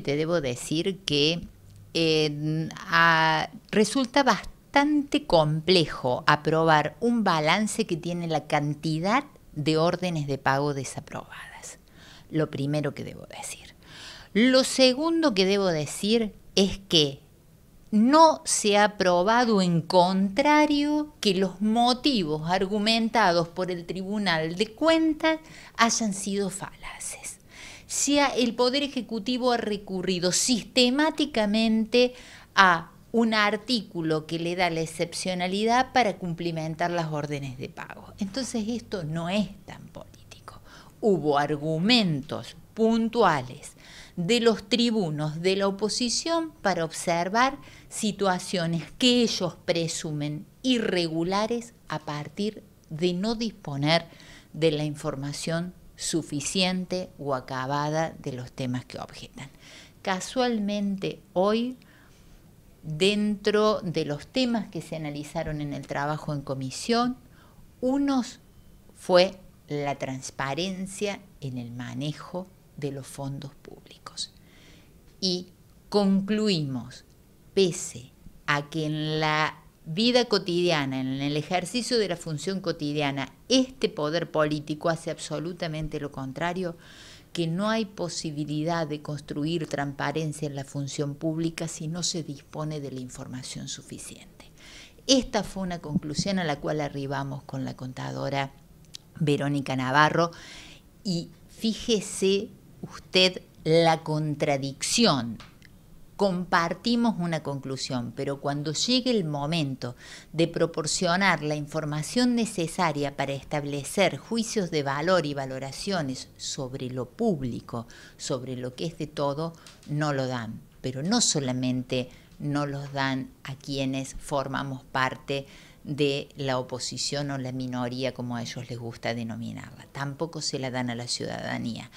te debo decir que eh, resulta bastante complejo aprobar un balance que tiene la cantidad de órdenes de pago desaprobadas. Lo primero que debo decir. Lo segundo que debo decir es que no se ha probado en contrario que los motivos argumentados por el Tribunal de Cuentas hayan sido falaces si el Poder Ejecutivo ha recurrido sistemáticamente a un artículo que le da la excepcionalidad para cumplimentar las órdenes de pago. Entonces esto no es tan político. Hubo argumentos puntuales de los tribunos de la oposición para observar situaciones que ellos presumen irregulares a partir de no disponer de la información suficiente o acabada de los temas que objetan. Casualmente hoy, dentro de los temas que se analizaron en el trabajo en comisión, unos fue la transparencia en el manejo de los fondos públicos. Y concluimos, pese a que en la vida cotidiana, en el ejercicio de la función cotidiana, este poder político hace absolutamente lo contrario, que no hay posibilidad de construir transparencia en la función pública si no se dispone de la información suficiente. Esta fue una conclusión a la cual arribamos con la contadora Verónica Navarro y fíjese usted la contradicción compartimos una conclusión, pero cuando llegue el momento de proporcionar la información necesaria para establecer juicios de valor y valoraciones sobre lo público, sobre lo que es de todo, no lo dan. Pero no solamente no los dan a quienes formamos parte de la oposición o la minoría, como a ellos les gusta denominarla. Tampoco se la dan a la ciudadanía.